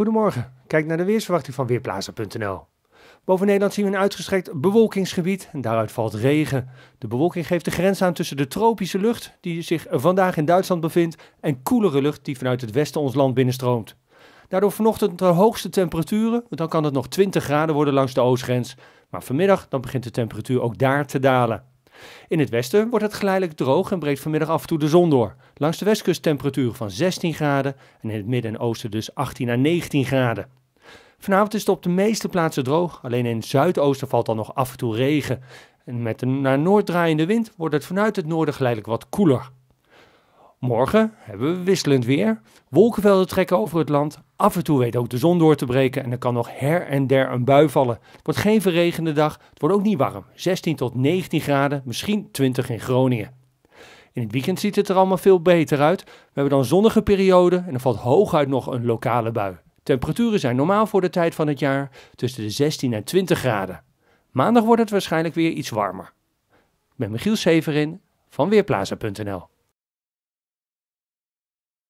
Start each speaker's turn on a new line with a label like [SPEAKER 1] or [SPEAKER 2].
[SPEAKER 1] Goedemorgen, kijk naar de weersverwachting van Weerplaza.nl. Boven Nederland zien we een uitgestrekt bewolkingsgebied en daaruit valt regen. De bewolking geeft de grens aan tussen de tropische lucht, die zich vandaag in Duitsland bevindt, en koelere lucht die vanuit het westen ons land binnenstroomt. Daardoor vanochtend de hoogste temperaturen, want dan kan het nog 20 graden worden langs de oostgrens. Maar vanmiddag dan begint de temperatuur ook daar te dalen. In het westen wordt het geleidelijk droog en breekt vanmiddag af en toe de zon door. Langs de westkust temperaturen van 16 graden en in het midden en oosten dus 18 à 19 graden. Vanavond is het op de meeste plaatsen droog, alleen in het zuidoosten valt dan nog af en toe regen. En met een naar noord draaiende wind wordt het vanuit het noorden geleidelijk wat koeler. Morgen hebben we wisselend weer. Wolkenvelden trekken over het land. Af en toe weet ook de zon door te breken en er kan nog her en der een bui vallen. Het wordt geen verregende dag. Het wordt ook niet warm. 16 tot 19 graden, misschien 20 in Groningen. In het weekend ziet het er allemaal veel beter uit. We hebben dan zonnige perioden en er valt hooguit nog een lokale bui. Temperaturen zijn normaal voor de tijd van het jaar tussen de 16 en 20 graden. Maandag wordt het waarschijnlijk weer iets warmer. Ik ben Michiel Severin van Weerplaza.nl